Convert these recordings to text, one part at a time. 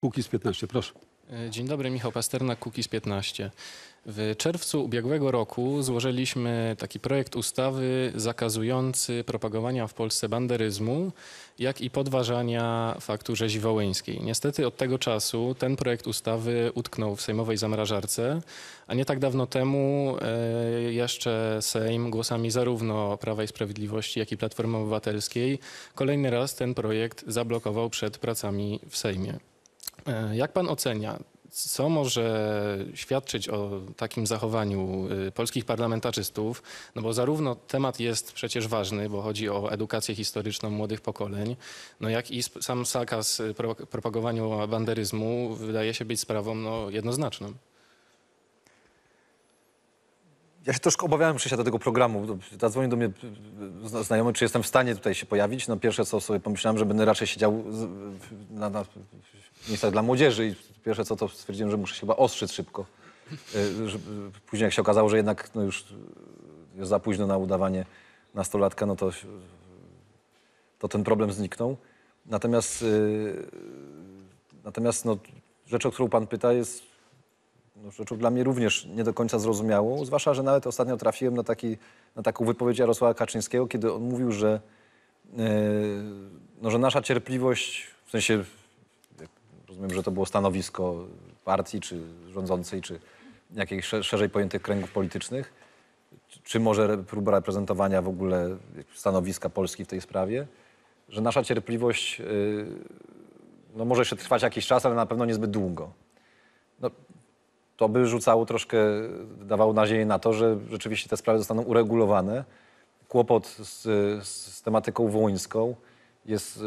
Kukiz 15, proszę. E, dzień dobry, Michał Pasternak, Kukiz 15. W czerwcu ubiegłego roku złożyliśmy taki projekt ustawy zakazujący propagowania w Polsce banderyzmu, jak i podważania faktu rzezi wołyńskiej. Niestety od tego czasu ten projekt ustawy utknął w sejmowej zamrażarce, a nie tak dawno temu e, jeszcze Sejm głosami zarówno Prawa i Sprawiedliwości, jak i Platformy Obywatelskiej kolejny raz ten projekt zablokował przed pracami w Sejmie. E, jak pan ocenia, co może świadczyć o takim zachowaniu y, polskich parlamentarzystów? No bo zarówno temat jest przecież ważny, bo chodzi o edukację historyczną młodych pokoleń, no jak i sam zakaz y, propagowania banderyzmu wydaje się być sprawą no, jednoznaczną. Ja się troszkę obawiałem się do tego programu. Zadzwonił do mnie y, znajomy, czy jestem w stanie tutaj się pojawić. No pierwsze co sobie pomyślałem, że będę raczej siedział na, na, miejscach dla młodzieży i pierwsze co to stwierdziłem, że muszę się chyba ostrzyć szybko. E, e, później jak się okazało, że jednak no już e, jest za późno na udawanie nastolatka, no to, to ten problem zniknął. Natomiast, natomiast no, rzecz, o którą pan pyta, jest no, rzeczą dla mnie również nie do końca zrozumiałą, zwłaszcza, że nawet ostatnio trafiłem na, taki, na taką wypowiedź Jarosława Kaczyńskiego, kiedy on mówił, że, no, że nasza cierpliwość, w sensie Rozumiem, że to było stanowisko partii, czy rządzącej, czy jakichś szerzej pojętych kręgów politycznych. Czy może próba reprezentowania w ogóle stanowiska Polski w tej sprawie? Że nasza cierpliwość y, no, może jeszcze trwać jakiś czas, ale na pewno niezbyt długo. No, to by rzucało troszkę, dawało nadzieję na to, że rzeczywiście te sprawy zostaną uregulowane. Kłopot z, z tematyką wołyńską jest y,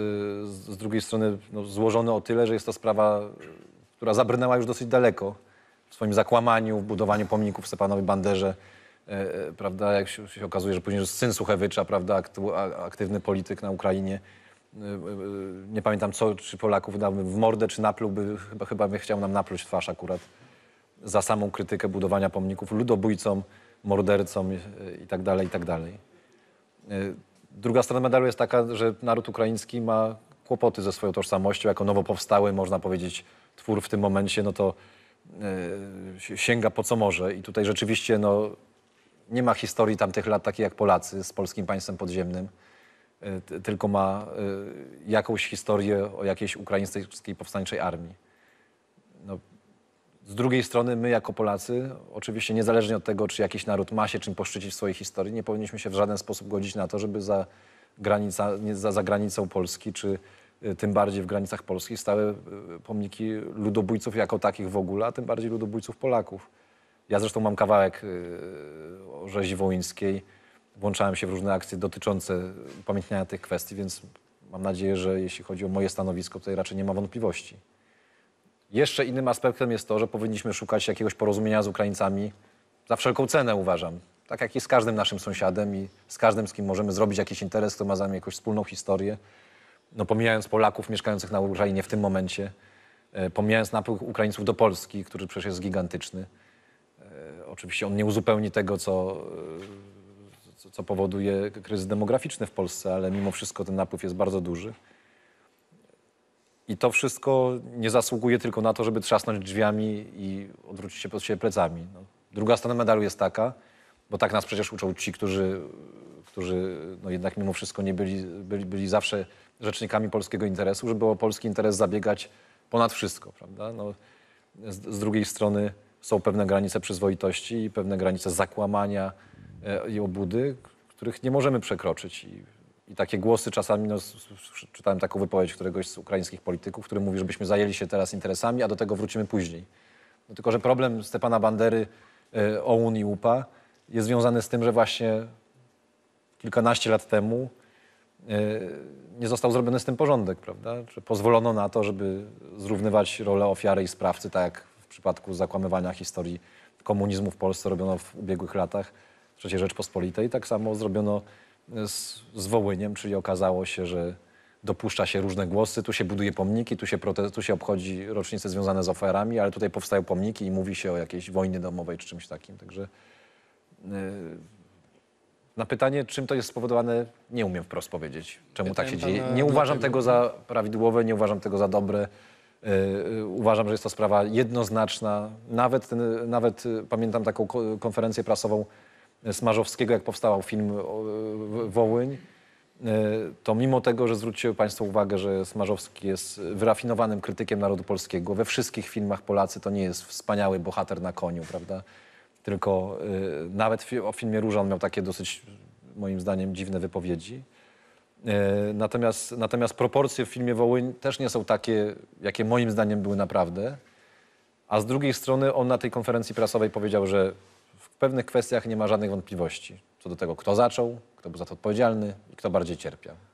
z drugiej strony no, złożony o tyle, że jest to sprawa, y, która zabrnęła już dosyć daleko w swoim zakłamaniu, w budowaniu pomników Stepanowi Banderze. E, e, prawda, jak się, się okazuje, że później już syn Suchewycza, prawda, aktywny polityk na Ukrainie, e, nie pamiętam co, czy Polaków w mordę, czy by chyba, chyba chciał nam napluć w twarz akurat za samą krytykę budowania pomników ludobójcom, mordercom itd., itd. Tak Druga strona medalu jest taka, że naród ukraiński ma kłopoty ze swoją tożsamością. Jako nowo powstały, można powiedzieć, twór w tym momencie, no to yy, sięga po co może. I tutaj rzeczywiście no, nie ma historii tamtych lat takiej jak Polacy z polskim państwem podziemnym, yy, tylko ma yy, jakąś historię o jakiejś ukraińskiej powstańczej armii. No, z drugiej strony my jako Polacy, oczywiście niezależnie od tego, czy jakiś naród ma się czym poszczycić w swojej historii, nie powinniśmy się w żaden sposób godzić na to, żeby za, granica, nie, za, za granicą Polski, czy y, tym bardziej w granicach Polski stały y, pomniki ludobójców jako takich w ogóle, a tym bardziej ludobójców Polaków. Ja zresztą mam kawałek y, o rzezi wołyńskiej, włączałem się w różne akcje dotyczące upamiętniania tych kwestii, więc mam nadzieję, że jeśli chodzi o moje stanowisko, tutaj raczej nie ma wątpliwości. Jeszcze innym aspektem jest to, że powinniśmy szukać jakiegoś porozumienia z Ukraińcami za wszelką cenę, uważam. Tak jak i z każdym naszym sąsiadem i z każdym, z kim możemy zrobić jakiś interes, kto ma z nami jakąś wspólną historię. No pomijając Polaków mieszkających na Ukrainie w tym momencie, e, pomijając napływ Ukraińców do Polski, który przecież jest gigantyczny. E, oczywiście on nie uzupełni tego, e, co, co powoduje kryzys demograficzny w Polsce, ale mimo wszystko ten napływ jest bardzo duży. I to wszystko nie zasługuje tylko na to, żeby trzasnąć drzwiami i odwrócić się pod siebie plecami. No. Druga strona medalu jest taka, bo tak nas przecież uczą ci, którzy, którzy no jednak mimo wszystko nie byli, byli, byli zawsze rzecznikami polskiego interesu, żeby o polski interes zabiegać ponad wszystko. Prawda? No, z, z drugiej strony są pewne granice przyzwoitości i pewne granice zakłamania e, i obudy, których nie możemy przekroczyć. I, i takie głosy czasami, no, czytałem taką wypowiedź któregoś z ukraińskich polityków, który mówi, żebyśmy zajęli się teraz interesami, a do tego wrócimy później. No, tylko, że problem Stepana Bandery, y, OUN i UPA jest związany z tym, że właśnie kilkanaście lat temu y, nie został zrobiony z tym porządek, prawda? Czy pozwolono na to, żeby zrównywać rolę ofiary i sprawcy, tak jak w przypadku zakłamywania historii komunizmu w Polsce robiono w ubiegłych latach. III Rzeczpospolitej. Tak samo zrobiono e, z, z Wołyniem, czyli okazało się, że dopuszcza się różne głosy, tu się buduje pomniki, tu się, tu się obchodzi rocznice związane z ofiarami, ale tutaj powstają pomniki i mówi się o jakiejś wojnie domowej czy czymś takim. Także yy, na pytanie, czym to jest spowodowane, nie umiem wprost powiedzieć, czemu tak się dzieje. Nie uważam tego za prawidłowe, nie uważam tego za dobre. Yy, uważam, że jest to sprawa jednoznaczna. Nawet, ten, nawet pamiętam taką konferencję prasową Smarzowskiego, jak powstał film e, Wołyń, e, to mimo tego, że zwróciły Państwo uwagę, że Smarzowski jest wyrafinowanym krytykiem narodu polskiego, we wszystkich filmach Polacy to nie jest wspaniały bohater na koniu, prawda? Tylko e, nawet o filmie Różan miał takie dosyć, moim zdaniem, dziwne wypowiedzi. Natomiast, natomiast proporcje w filmie Wołyń też nie są takie, jakie moim zdaniem były naprawdę. A z drugiej strony on na tej konferencji prasowej powiedział, że pewnych kwestiach nie ma żadnych wątpliwości co do tego, kto zaczął, kto był za to odpowiedzialny i kto bardziej cierpiał.